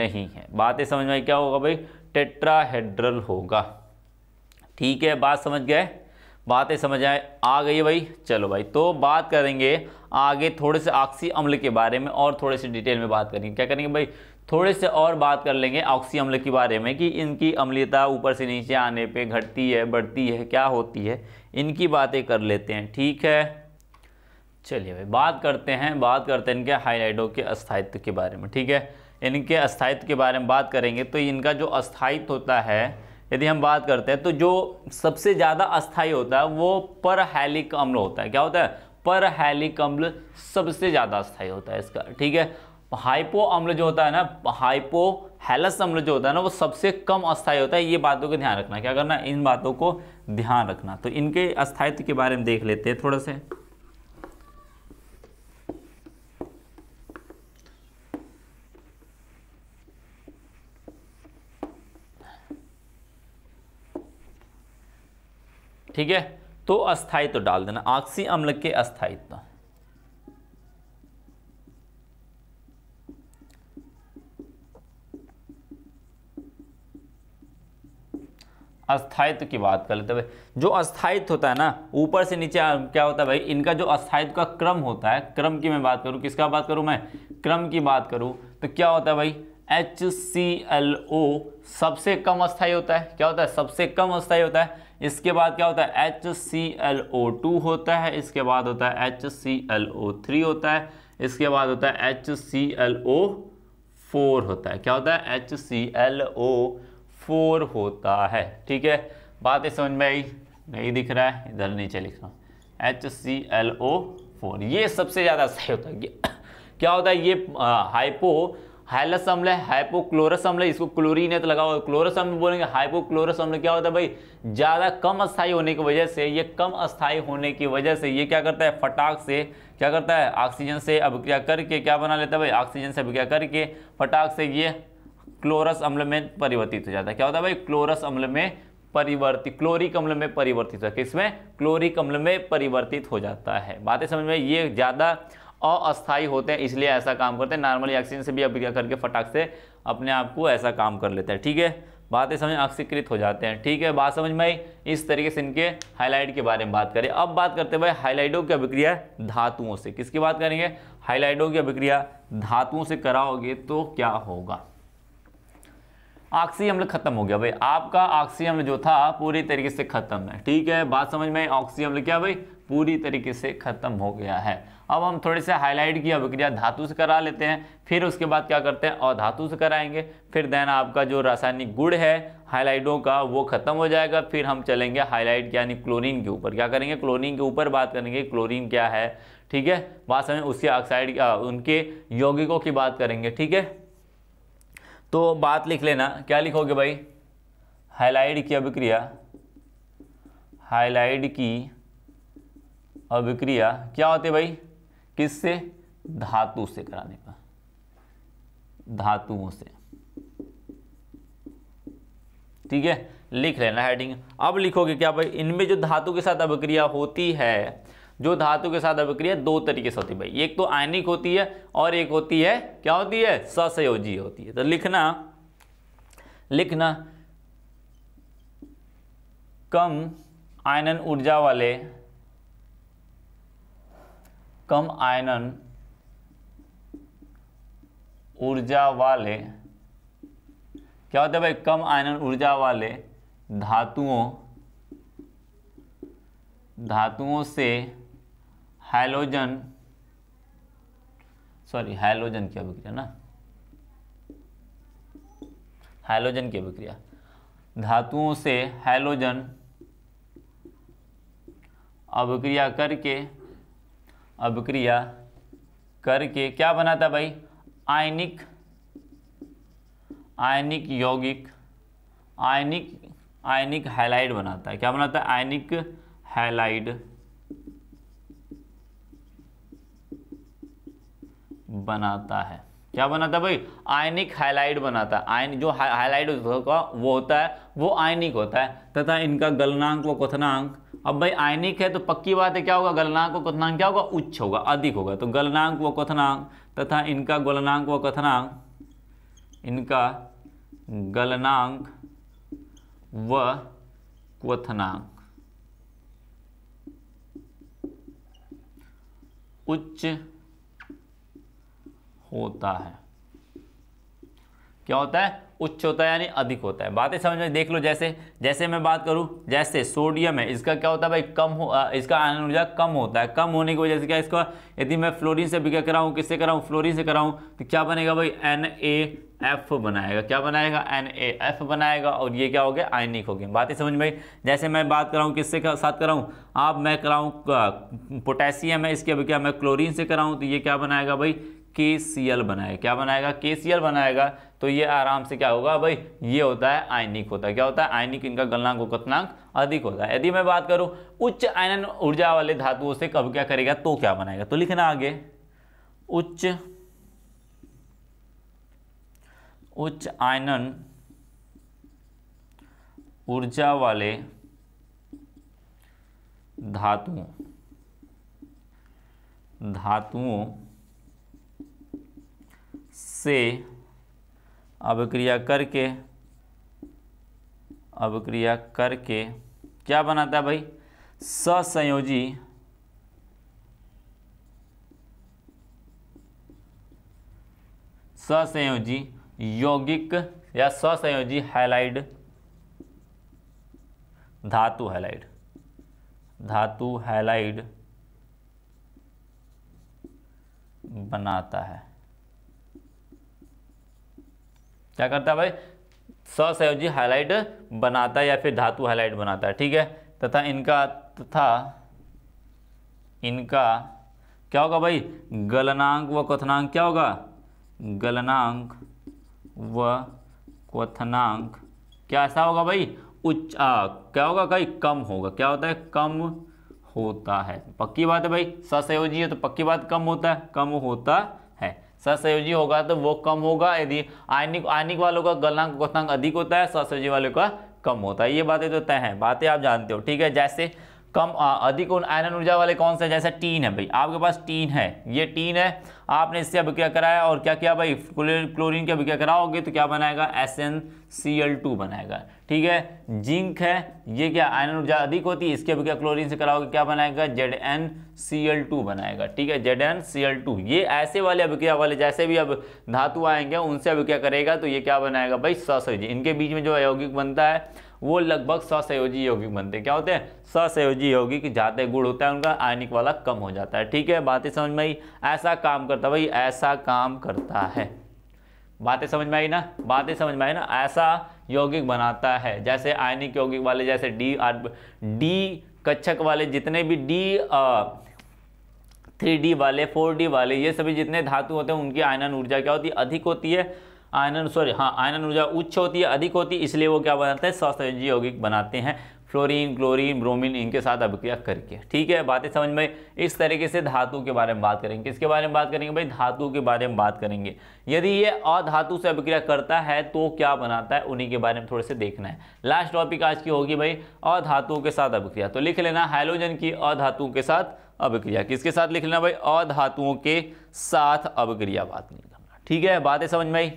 नहीं है बात समझ में क्या होगा भाई टेट्राहेड्रल होगा ठीक है बात समझ गए बातें समझ आए आ गई भाई चलो भाई तो बात करेंगे आगे थोड़े से आक्सी अम्ल के बारे में और थोड़े से डिटेल में बात करेंगे क्या करेंगे भाई थोड़े से और बात कर लेंगे ऑक्सी अम्ल के बारे में कि इनकी अम्लीयता ऊपर से नीचे आने पे घटती है बढ़ती है क्या होती है इनकी बातें कर लेते हैं ठीक है चलिए भाई बात करते हैं बात करते हैं इनके हाइलाइटों के अस्थायित्व के बारे में ठीक है इनके अस्थायित्व के बारे में बात करेंगे तो इनका जो अस्थायित्व होता है यदि हम बात करते हैं तो जो सबसे ज़्यादा अस्थायी होता है वो पर हैलिक अम्ल होता है क्या होता है पर हैलिक अम्ल सबसे ज़्यादा अस्थायी होता है इसका ठीक है हाइपो अम्ल जो होता है ना हाइपो हेलस अम्ल जो होता है ना वो सबसे कम अस्थायी होता है ये बातों का ध्यान रखना क्या करना इन बातों को ध्यान रखना तो इनके अस्थायित्व के बारे में देख लेते हैं थोड़ा से ठीक है तो अस्थायित्व तो डाल देना ऑक्सी अम्ल के अस्थायित्व तो। अस्थायित्व की बात कर लेते भाई जो अस्थायित्व होता है ना ऊपर से नीचे क्या होता है भाई इनका जो अस्थायित्व का क्रम होता है क्रम की मैं बात करूँ किसका बात करूँ मैं क्रम की बात करूँ तो क्या होता है भाई एच सी एल ओ सबसे कम अस्थायी होता है क्या होता है सबसे कम अस्थायी होता है इसके बाद क्या होता है H C L O two होता है इसके बाद होता है H C L O three होता है इसके बाद होता है H C L O four होता है क्या होता है H C L O four होता है ठीक है बातें समझ में आई नहीं दिख रहा है इधर नीचे लिख रहा H C L O four ये सबसे ज़्यादा सही होता है क्या होता है ये हाइपो हाइलस अम्ल है हाइपोक्लोरस अम्ल है इसको क्लोरीन है तो लगा हुआ क्लोरस अम्ल बोलेंगे हाइपोक्लोरस अम्ल क्या होता है भाई ज़्यादा कम अस्थाई होने की वजह से ये कम अस्थाई होने की वजह से ये क्या करता है फटाक से क्या करता है ऑक्सीजन से अभिक्रिया करके क्या बना लेता है भाई ऑक्सीजन से अभिक्रिया करके फटाक से ये क्लोरस अम्ल में परिवर्तित हो जाता है क्या होता है भाई क्लोरस अम्ल में परिवर्तित क्लोरिक अम्ल में परिवर्तित होता है किसमें क्लोरिक अम्ल में परिवर्तित हो जाता है बातें समझ में ये ज़्यादा अस्थायी होते हैं इसलिए ऐसा काम करते हैं नॉर्मली ऑक्सीजन से भी अभिक्रिया करके फटाक से अपने आप को ऐसा काम कर लेते हैं ठीक है बातें समझ अक्सीकृत हो जाते हैं ठीक है बात समझ में इस तरीके से इनके हाईलाइट के बारे में बात करें अब बात करते हैं भाई हाईलाइटों की अभिक्रिया धातुओं से किसकी बात करेंगे हाईलाइटों की अभिक्रिया धातुओं से कराओगे तो क्या होगा ऑक्सी अम्ल मतलब खत्म हो गया भाई आपका ऑक्सी अम्ल जो था पूरी तरीके से खत्म है ठीक है बात समझ में ऑक्सी अम्ल मतलब क्या भाई पूरी तरीके से खत्म हो गया है अब हम थोड़े से हाईलाइट की अभिक्रिया धातु से करा लेते हैं फिर उसके बाद क्या करते हैं और धातु से कराएंगे फिर देन आपका जो रासायनिक गुण है हाईलाइटों का वो खत्म हो जाएगा फिर हम चलेंगे हाईलाइट यानी क्लोरीन के ऊपर क्या करेंगे क्लोरीन के ऊपर बात करेंगे क्लोरीन क्या है ठीक है बात समझ उसके ऑक्साइड उनके यौगिकों की बात करेंगे ठीक है तो बात लिख लेना क्या लिखोगे भाई हाईलाइड की अभिक्रिया हाईलाइड की अभिक्रिया क्या होती है भाई किससे धातु से कराने पर धातुओं से ठीक है लिख लेना हेडिंग अब लिखोगे क्या भाई इनमें जो धातु के साथ अभिक्रिया होती है जो धातु के साथ अभिक्रिया दो तरीके से होती है भाई एक तो आयनिक होती है और एक होती है क्या होती है ससयोजी होती है तो लिखना लिखना कम आयनन ऊर्जा वाले कम आयनन ऊर्जा वाले क्या होता है भाई कम आयनन ऊर्जा वाले धातुओं धातुओं से हाइलोजन सॉरी हाइलोजन की अभिक्रिया ना हाइलोजन की अभिक्रिया धातुओं से हाइलोजन अभिक्रिया करके अभिक्रिया करके क्या बनाता भाई आयनिक आयनिक यौगिक आयनिक आयनिक हाइलाइड बनाता है क्या बनाता है आयनिक हैलाइड बनाता है क्या बनाता है भाई आयनिक हाइलाइट बनाता है आयन जो हाइलाइट होगा वो होता है वो आयनिक होता है तथा इनका गलनांक व कथनांक अब भाई आयनिक है तो पक्की बात है क्या होगा गलनांक व कथनांक क्या होगा उच्च होगा अधिक होगा तो गलनांक व कथनांक तथा इनका गलनांक व कथनांक इनका गलनांक व क्वथनांक उच्च होता है क्या होता है उच्च होता है यानी अधिक होता है बातें समझ में देख लो जैसे जैसे मैं बात करूं जैसे सोडियम है इसका क्या होता है भाई कम हो इसका आयन ऊर्जा कम होता है कम होने की वजह से क्या इसका यदि मैं फ्लोरीन से बिका कराऊं किससे कराऊं फ्लोरीन से कराऊं तो क्या बनेगा भाई एन ए एफ बनाएगा क्या बनाएगा एन ए एफ बनाएगा और ये क्या हो गया आयनिक हो गया बातें समझ में जैसे मैं बात कराऊँ किससे कर, साथ कराऊँ आप मैं कराऊँ पोटेशियम है इसके अभी क्या मैं क्लोरीन से कराऊँ तो ये क्या बनाएगा भाई के सी एल बनाएगा क्या बनाएगा के सी एल बनाएगा तो ये आराम से क्या होगा भाई ये होता है आयनिक होता है क्या होता है आयनिक इनका गलनांक उकतनांक अधिक होता है यदि मैं बात करूं उच्च आयनन ऊर्जा वाले धातुओं से कब क्या करेगा तो क्या बनाएगा तो लिखना आगे उच्च उच्च आयनन ऊर्जा वाले धातुओं धातुओं से अभिक्रिया करके अभिक्रिया करके क्या बनाता है भाई ससंयोजी ससंयोजी यौगिक या ससंयोजी हैलाइड धातु हैलाइड धातु हैलाइड बनाता है क्या करता है भाई ससयोजी हाईलाइट बनाता है या फिर धातु हाईलाइट बनाता है ठीक है तथा इनका तथा इनका क्या होगा भाई गलनांक व क्वनांक क्या होगा गलनांक व क्वनांक क्या ऐसा होगा भाई उच्च क्या होगा कहीं कम होगा क्या होता है कम होता है पक्की बात है भाई ससयोजी है तो पक्की बात कम होता है कम होता है सहसयोजी होगा तो वो कम होगा यदि आयनिक आयनिक वालों का गलनांक गथांक अधिक होता है सहसयोजी वालों का कम होता है ये बातें तो तय हैं बातें आप जानते हो ठीक है जैसे कम अधिक आयरन ऊर्जा वाले कौन से जैसे टीन है भाई आपके पास टीन है ये टीन है आपने इससे अब क्या कराया और क्या किया भाई क्लोरीन की अब क्या कराओगे तो क्या बनाएगा S N C L two बनाएगा ठीक है जिंक है ये क्या आयरन ऊर्जा अधिक होती है इसके अब क्या क्लोरीन से कराओगे क्या बनाएगा Z N C L two बनाएगा ठीक है Z N C L two ये ऐसे वाले अभिक्रिया वाले जैसे भी अब धातु आएंगे उनसे अब क्या करेगा तो ये क्या बनाएगा भाई ससोजी इनके बीच में जो अयोगिक बनता है वो लगभग ससयोजी यौगिक बनते हैं क्या होते हैं ससयोजी यौगिक जाते गुण होता है उनका आयनिक वाला कम हो जाता है ठीक है बातें समझ में आई ऐसा काम करता भाई ऐसा काम करता है बातें समझ में आई ना बातें समझ में आई ना ऐसा यौगिक बनाता है जैसे आयनिक यौगिक वाले जैसे डी आर डी कच्छक वाले जितने भी डी थ्री डी वाले फोर डी वाले ये सभी जितने धातु होते हैं उनकी आयनन ऊर्जा क्या होती है अधिक होती है आयनन सॉरी हाँ आयनन ऊर्जा उच्च होती है अधिक होती है इसलिए वो क्या बनाते हैं सस्वयंजी यौगिक बनाते हैं फ्लोरीन क्लोरीन ब्रोमीन इनके साथ अभिक्रिया करके ठीक है बातें समझ में इस तरीके से धातु के बारे में बात करेंगे किसके बारे में बात करेंगे भाई धातु के बारे में बात करेंगे यदि ये अधातु से अभिक्रिया करता है तो क्या बनाता है उन्हीं के बारे में थोड़े से देखना है लास्ट टॉपिक आज की होगी भाई अधातुओं के साथ अभिक्रिया तो लिख लेना हाइलोजन की अधातुओं के साथ अभिक्रिया किसके साथ लिख लेना भाई अधातुओं के साथ अभिक्रिया बात नहीं करना ठीक है बातें समझ में आई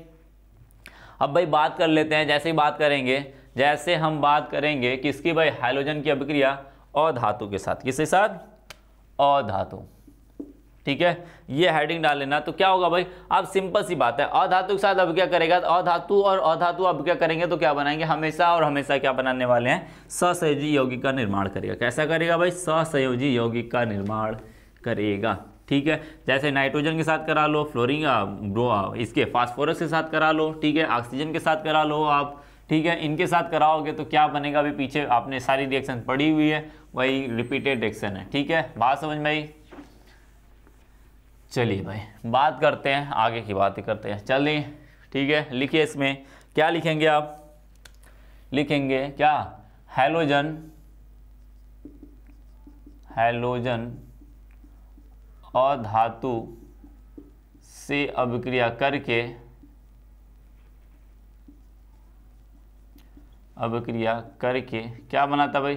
अब भाई बात कर लेते हैं जैसे ही बात करेंगे जैसे हम बात करेंगे किसकी भाई हाइड्रोजन की अभिक्रिया और धातु के साथ किसके साथ और धातु ठीक है ये हेडिंग डाल लेना तो क्या होगा भाई अब सिंपल सी बात है अधातु के साथ अब क्या करेगा अधातु तो और अधातु अब क्या करेंगे तो क्या बनाएंगे हमेशा और हमेशा क्या बनाने वाले हैं ससयोजी यौगिक का निर्माण करेगा कैसा करेगा भाई ससयोजी यौगिक का निर्माण करेगा ठीक है जैसे नाइट्रोजन के साथ करा लो फ्लोरिंग इसके फास्फोरस के साथ करा लो ठीक है ऑक्सीजन के साथ करा लो आप ठीक है इनके साथ कराओगे तो क्या बनेगा अभी पीछे आपने सारी रिएक्शन पड़ी हुई है वही रिपीटेड रिएक्शन है ठीक है बात समझ में आई चलिए भाई बात करते हैं आगे की बातें करते हैं चलिए ठीक है लिखिए इसमें क्या लिखेंगे आप लिखेंगे क्या हेलोजन हेलोजन अधातु से अभिक्रिया करके अभिक्रिया करके क्या बनाता भाई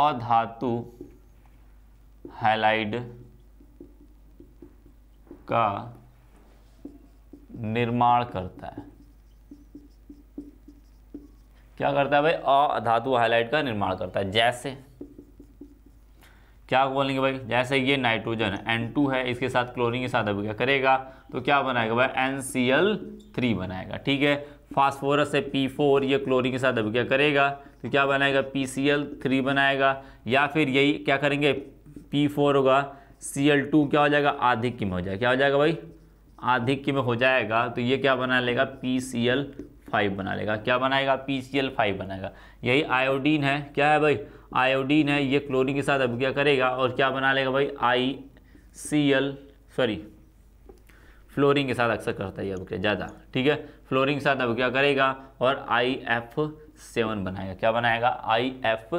अधातु हैलाइड का निर्माण करता है क्या करता है भाई अधातु हाईलाइट का निर्माण करता है जैसे क्या बोलेंगे भाई जैसे ये नाइट्रोजन N2 है इसके साथ क्लोरीन के साथ अब क्या करेगा तो क्या बनाएगा भाई NCl3 बनाएगा ठीक है फास्फोरस है P4 ये क्लोरीन के साथ अब क्या करेगा तो क्या बनाएगा PCl3 बनाएगा या फिर यही क्या करेंगे P4 होगा Cl2 क्या हो जाएगा आधिक में हो जाएगा क्या हो जाएगा भाई आधिक में हो जाएगा तो ये क्या बना लेगा फाइव बना लेगा क्या बनाएगा फाइव बनाएगा यही आयोडीन है क्या है भाई आयोडीन है ये क्लोरीन के साथ अभिक्रिया करेगा और क्या बना लेगा भाई I C L sorry fluorine के साथ अक्सर करता है ये अभिक्रिया ज़्यादा ठीक है फ्लोरिन के साथ अभिक्रिया करेगा और आई एफ सेवन बनाएगा क्या बनाएगा आई एफ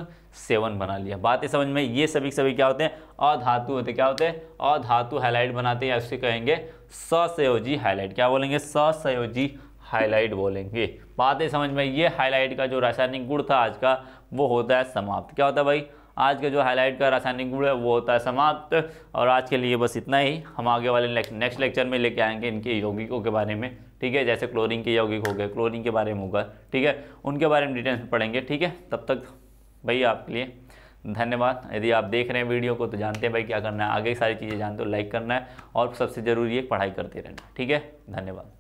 सेवन बना लिया बात ये समझ में ये सभी सभी क्या होते हैं अधातु होते क्या होते हैं अधातु हाईलाइट बनाते हैं इससे कहेंगे ससयोजी हाईलाइट क्या बोलेंगे ससयोजी हाईलाइट बोलेंगे बात ये समझ में ये हाईलाइट का जो रासायनिक गुण था आज का वो होता है समाप्त क्या होता है भाई आज का जो हाईलाइट का रासायनिक गुण है वो होता है समाप्त और आज के लिए बस इतना ही हम आगे वाले नेक्स्ट लेक्चर में लेके आएंगे इनके यौगिकों के बारे में ठीक है जैसे क्लोरिन के यौगिक हो गए क्लोरिन के बारे में होगा ठीक है उनके बारे में डिटेल्स में पढ़ेंगे ठीक है तब तक भाई आपके लिए धन्यवाद यदि आप देख रहे हैं वीडियो को तो जानते हैं भाई क्या करना है आगे सारी चीज़ें जानते हो लाइक करना है और सबसे ज़रूरी है पढ़ाई करते रहना ठीक है धन्यवाद